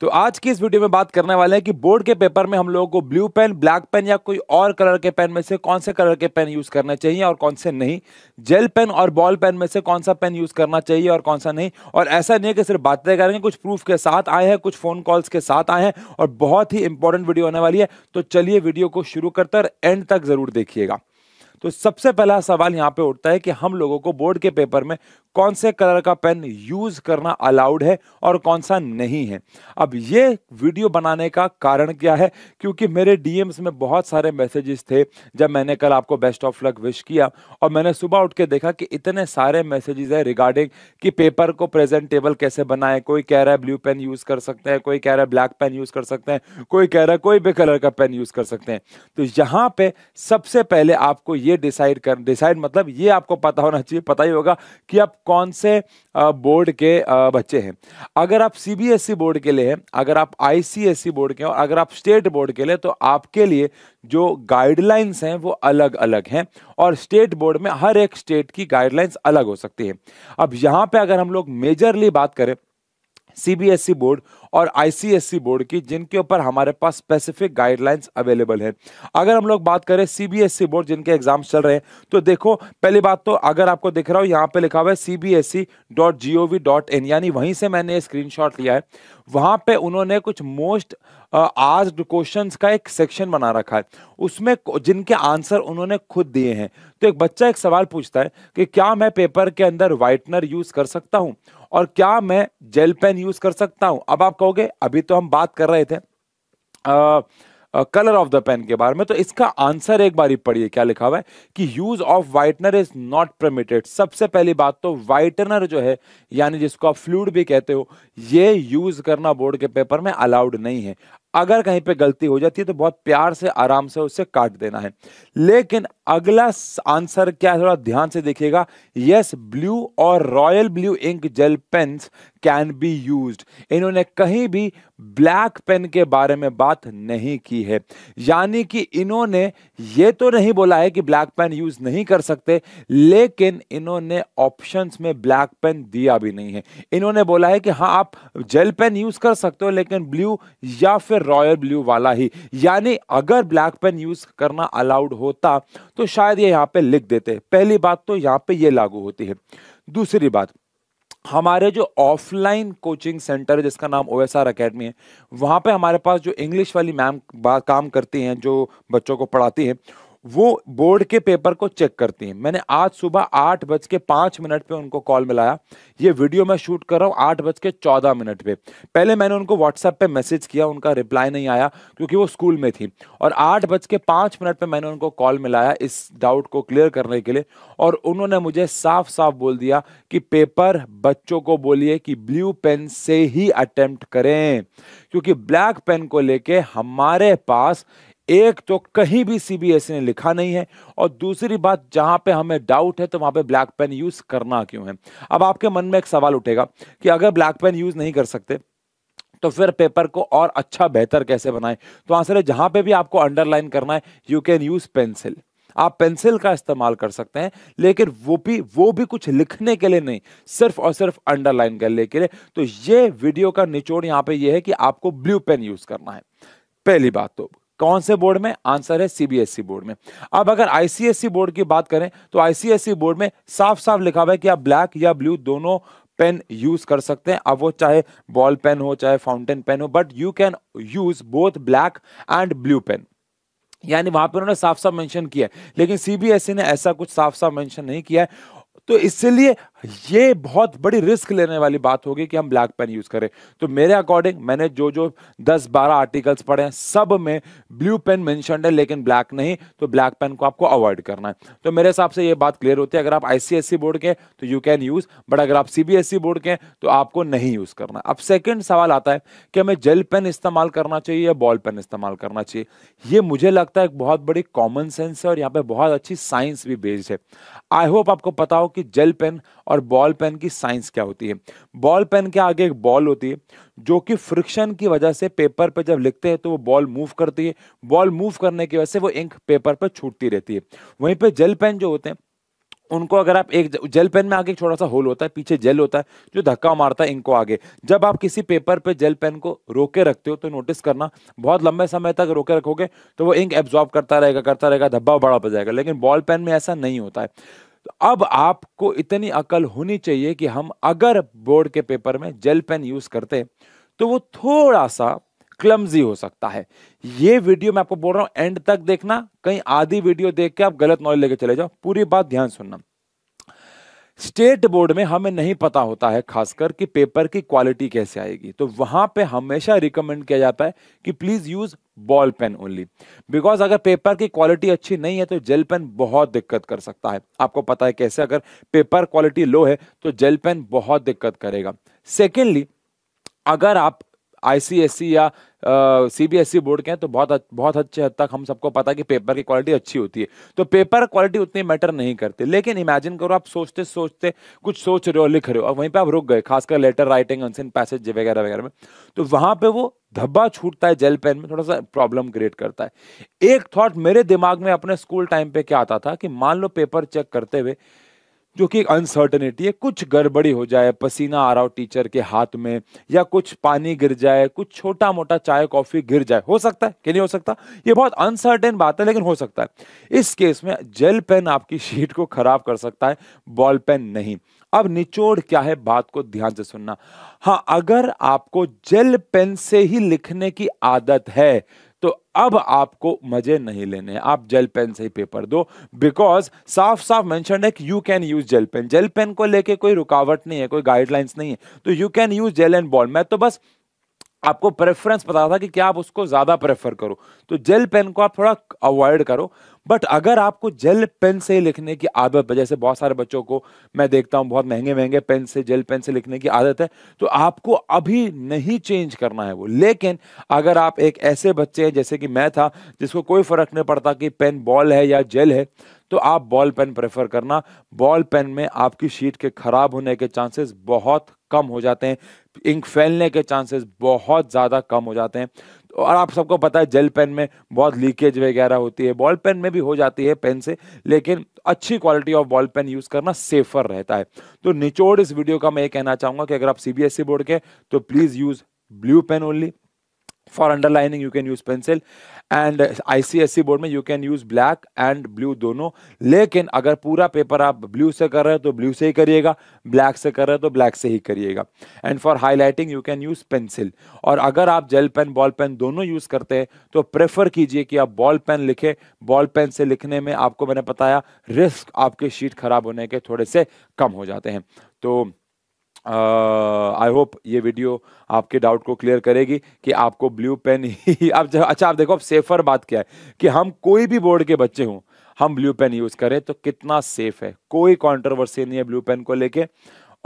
तो आज की इस वीडियो में बात करने वाले हैं कि बोर्ड के पेपर में हम लोगों को ब्लू पेन ब्लैक पेन या कोई और कलर के पेन में से कौन से कलर के पेन यूज़ करने चाहिए और कौन से नहीं जेल पेन और बॉल पेन में से कौन सा पेन यूज़ करना चाहिए और कौन सा नहीं और ऐसा नहीं है कि सिर्फ बातें करेंगे कुछ प्रूफ के साथ आए हैं कुछ फ़ोन कॉल्स के साथ आए हैं और बहुत ही इंपॉर्टेंट वीडियो होने वाली है तो चलिए वीडियो को शुरू करते और एंड तक ज़रूर देखिएगा तो सबसे पहला सवाल यहाँ पे उठता है कि हम लोगों को बोर्ड के पेपर में कौन से कलर का पेन यूज करना अलाउड है और कौन सा नहीं है अब ये वीडियो बनाने का कारण क्या है क्योंकि मेरे डीएम्स में बहुत सारे मैसेजेस थे जब मैंने कल आपको बेस्ट ऑफ लक विश किया और मैंने सुबह उठ के देखा कि इतने सारे मैसेजेस है रिगार्डिंग कि पेपर को प्रेजेंटेबल कैसे बनाए कोई कह रहा है ब्लू पेन यूज कर सकते हैं कोई कह रहा है ब्लैक पेन यूज कर सकते हैं कोई कह रहा है कोई भी कलर का पेन यूज कर सकते हैं तो यहाँ पे सबसे पहले आपको ये ये डिसाइड कर डिसाइड मतलब ये आपको पता होना चाहिए पता ही होगा कि आप कौन से बोर्ड के बच्चे हैं अगर आप सीबीएसई बोर्ड e के लिए हैं अगर आप आईसीएसई बोर्ड e के हैं और अगर आप स्टेट बोर्ड के लिए तो आपके लिए जो गाइडलाइंस हैं वो अलग अलग हैं और स्टेट बोर्ड में हर एक स्टेट की गाइडलाइंस अलग हो सकती है अब यहाँ पर अगर हम लोग मेजरली बात करें सीबीएसई बोर्ड और आईसीएससी बोर्ड की जिनके ऊपर हमारे पास स्पेसिफिक गाइडलाइंस अवेलेबल है अगर हम लोग बात करें सीबीएसई e बोर्ड जिनके एग्जाम चल रहे हैं तो देखो पहली बात तो अगर आपको दिख रहा हो यहाँ पे लिखा हुआ है CBSE dot G O V dot in यानी वहीं से मैंने ये शॉट लिया है वहां पे उन्होंने कुछ मोस्ट आज क्वेश्चंस का एक सेक्शन बना रखा है उसमें जिनके आंसर उन्होंने खुद दिए हैं तो एक बच्चा एक सवाल पूछता है कि क्या मैं पेपर के अंदर वाइटनर यूज कर सकता हूं और क्या मैं जेल पेन यूज कर सकता हूं अब आप कहोगे अभी तो हम बात कर रहे थे कलर ऑफ द पेन के बारे में तो इसका आंसर एक बार पढ़िए क्या लिखा हुआ है कि use of whitener is not permitted सबसे पहली बात तो वाइटनर जो है यानी जिसको आप फ्लूड भी कहते हो ये यूज करना बोर्ड के पेपर में अलाउड नहीं है अगर कहीं पे गलती हो जाती है तो बहुत प्यार से आराम से उसे काट देना है लेकिन अगला आंसर क्या है थोड़ा ध्यान से देखिएगा यस ब्लू और royal blue ink gel pens can be use इन्होंने कहीं भी ब्लैक पेन के बारे में बात नहीं की है यानी कि इन्होंने ये तो नहीं बोला है कि ब्लैक पेन यूज नहीं कर सकते लेकिन इन्होंने ऑप्शंस में ब्लैक पेन दिया भी नहीं है इन्होंने बोला है कि हाँ आप जेल पेन यूज कर सकते हो लेकिन ब्लू या फिर रॉयल ब्लू वाला ही यानी अगर ब्लैक पेन यूज करना अलाउड होता तो शायद ये यहाँ पे लिख देते पहली बात तो यहाँ पे ये लागू होती है दूसरी बात हमारे जो ऑफलाइन कोचिंग सेंटर है जिसका नाम ओ एस आर अकेडमी है वहाँ पे हमारे पास जो इंग्लिश वाली मैम काम करती हैं जो बच्चों को पढ़ाती हैं वो बोर्ड के पेपर को चेक करती हैं मैंने आज सुबह आठ बज के पाँच मिनट पे उनको कॉल मिलाया ये वीडियो मैं शूट कर रहा हूँ आठ बज के चौदह मिनट पे पहले मैंने उनको व्हाट्सएप पे मैसेज किया उनका रिप्लाई नहीं आया क्योंकि वो स्कूल में थी और आठ बज के पाँच मिनट पे मैंने उनको कॉल मिलाया इस डाउट को क्लियर करने के लिए और उन्होंने मुझे साफ साफ बोल दिया कि पेपर बच्चों को बोलिए कि ब्लू पेन से ही अटैम्प्ट करें क्योंकि ब्लैक पेन को लेके हमारे पास एक तो कहीं भी सीबीएसई e ने लिखा नहीं है और दूसरी बात जहां पे हमें डाउट है तो वहां पे ब्लैक पेन यूज करना क्यों है अब आपके मन में एक सवाल उठेगा कि अगर ब्लैक पेन यूज नहीं कर सकते तो फिर पेपर को और अच्छा बेहतर कैसे बनाएं तो आंसर है जहां पे भी आपको अंडरलाइन करना है यू कैन यूज पेंसिल आप पेंसिल का इस्तेमाल कर सकते हैं लेकिन वो भी वो भी कुछ लिखने के लिए नहीं सिर्फ और सिर्फ अंडरलाइन करने के लिए तो ये वीडियो का निचोड़ यहां पे ये है कि आपको ब्लू पेन यूज करना है पहली बात तो कौन से बोर्ड में आंसर है सीबीएसई e बोर्ड में अब अगर आईसीएसई e बोर्ड की बात करें तो आईसीएसई e बोर्ड में साफ साफ लिखा हुआ है कि आप ब्लैक या ब्लू दोनों पेन यूज कर सकते हैं अब वो चाहे बॉल पेन हो चाहे फाउंटेन पेन हो but you can use both black and blue pen यानी वहां पर उन्होंने साफ साफ मेंशन किया लेकिन सीबीएसई ने ऐसा कुछ साफ साफ मेंशन नहीं किया है तो इसलिए ये बहुत बड़ी रिस्क लेने वाली बात होगी कि हम ब्लैक पेन यूज करें तो मेरे अकॉर्डिंग मैंने जो जो 10-12 आर्टिकल्स पढ़े हैं सब में ब्लू पेन मेंशन है लेकिन ब्लैक नहीं तो ब्लैक पेन को आपको अवॉइड करना है तो मेरे हिसाब से ये बात क्लियर होती है अगर आप आईसीएससी बोर्ड के तो यू कैन यूज बट अगर आप सीबीएसई e बोर्ड के तो आपको नहीं यूज करना अब सेकेंड सवाल आता है कि हमें जेल पेन इस्तेमाल करना चाहिए या बॉल पेन इस्तेमाल करना चाहिए ये मुझे लगता है बहुत बड़ी कॉमन सेंस है और यहाँ पे बहुत अच्छी साइंस भी बेस्ड है आई होप आपको पता हो कि जेल पेन और बॉल पेन की साइंस क्या होती है बॉल पेन के आगे एक बॉल होती है जो कि फ्रिक्शन की वजह से पेपर पर पे जब लिखते हैं तो वो बॉल मूव करती है बॉल मूव करने की वजह से वो इंक पेपर पर छूटती रहती है वहीं पर जेल पेन जो होते हैं उनको अगर आप एक जेल पेन में आगे एक छोटा सा होल होता है पीछे जेल होता है जो धक्का मारता है इनको आगे जब आप किसी पेपर पे जेल पेन को रोके रखते हो तो नोटिस करना बहुत लंबे समय तक रोके रखोगे तो वो इंक एब्जॉर्ब करता रहेगा करता रहेगा धब्बा बड़ा पड़ जाएगा लेकिन बॉल पेन में ऐसा नहीं होता है अब आपको इतनी अकल होनी चाहिए कि हम अगर बोर्ड के पेपर में जेल पेन यूज करते तो वो थोड़ा सा क्लमजी हो सकता है ये वीडियो मैं आपको बोल रहा हूं एंड तक देखना कहीं आधी वीडियो देख के आप गलत नॉलेज लेके चले जाओ पूरी बात ध्यान सुनना स्टेट बोर्ड में हमें नहीं पता होता है खासकर कि पेपर की क्वालिटी कैसे आएगी तो वहां पे हमेशा रिकमेंड किया जाता है कि please use ball pen only because अगर पेपर की क्वालिटी अच्छी नहीं है तो जेल पेन बहुत दिक्कत कर सकता है आपको पता है कैसे अगर पेपर क्वालिटी लो है तो जेल पेन बहुत दिक्कत करेगा सेकेंडली अगर आप आईसीएसई e या सीबीएसई e बोर्ड के हैं तो बहुत बहुत अच्छे हद तक हम सबको पता है कि पेपर की क्वालिटी अच्छी होती है तो पेपर क्वालिटी उतनी मैटर नहीं करती लेकिन इमेजिन करो आप सोचते सोचते कुछ सोच रहे हो लिख रहे हो और वहीं पर आप रुक गए खासकर लेटर राइटिंग अनसिन पैसेज वगैरह वगैरह में तो वहां पर वो धब्बा छूटता है जेल पेन में थोड़ा सा प्रॉब्लम क्रिएट करता है एक थॉट मेरे दिमाग में अपने स्कूल टाइम पे क्या आता था कि मान लो पेपर चेक करते हुए जो कि अनसर्टनिटी है कुछ गड़बड़ी हो जाए पसीना आ रहा हो टीचर के हाथ में या कुछ पानी गिर जाए कुछ छोटा मोटा चाय कॉफी गिर जाए हो सकता है कि नहीं हो सकता ये बहुत अनसर्टेन बात है लेकिन हो सकता है इस केस में जेल पेन आपकी शीट को खराब कर सकता है बॉल पेन नहीं अब निचोड़ क्या है बात को ध्यान से सुनना हाँ अगर आपको जेल पेन से ही लिखने की आदत है तो अब आपको मजे नहीं लेने हैं आप जेल पेन से ही पेपर दो बिकॉज साफ साफ मैंशन है कि you can use gel pen gel pen को लेके कोई रुकावट नहीं है कोई गाइडलाइंस नहीं है तो you can use gel and ball मैं तो बस आपको प्रेफरेंस पता था कि क्या आप उसको ज्यादा प्रेफर करो तो जेल पेन को आप थोड़ा अवॉइड करो बट अगर आपको जेल पेन से लिखने की आदत जैसे बहुत सारे बच्चों को मैं देखता हूं बहुत महंगे महंगे पेन से जेल पेन से लिखने की आदत है तो आपको अभी नहीं चेंज करना है वो लेकिन अगर आप एक ऐसे बच्चे हैं जैसे कि मैं था जिसको कोई फर्क नहीं पड़ता कि पेन बॉल है या जेल है तो आप बॉल पेन प्रेफर करना बॉल पेन में आपकी शीट के खराब होने के चांसेस बहुत कम हो जाते हैं इंक फैलने के चांसेस बहुत ज़्यादा कम हो जाते हैं और आप सबको पता है जेल पेन में बहुत लीकेज वगैरह होती है बॉल पेन में भी हो जाती है पेन से लेकिन अच्छी quality of ball pen use करना सेफर रहता है तो निचोड़ इस वीडियो का मैं ये कहना चाहूँगा कि अगर आप सी e बोर्ड के तो please use blue pen only for underlining you can use pencil and ICSC board में you can use black and blue दोनों लेकिन अगर पूरा पेपर आप ब्लू से कर रहे हो तो ब्लू से ही करिएगा ब्लैक से कर रहे हो तो ब्लैक से ही करिएगा and for highlighting you can use pencil और अगर आप जेल पेन बॉल पेन दोनों यूज करते हैं तो प्रेफर कीजिए कि आप बॉल पेन लिखें बॉल पेन से लिखने में आपको मैंने बताया रिस्क आपके शीट खराब होने के थोड़े से कम हो जाते हैं तो आई होप ये वीडियो आपके डाउट को क्लियर करेगी कि आपको ब्लू पेन ही आप अच्छा आप देखो अब सेफर बात क्या है कि हम कोई भी बोर्ड के बच्चे हों हम ब्लू पेन यूज़ करें तो कितना सेफ है कोई कॉन्ट्रोवर्सी नहीं है ब्लू पेन को लेके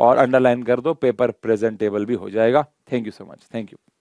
और अंडरलाइन कर दो पेपर प्रेजेंटेबल भी हो जाएगा thank you so much thank you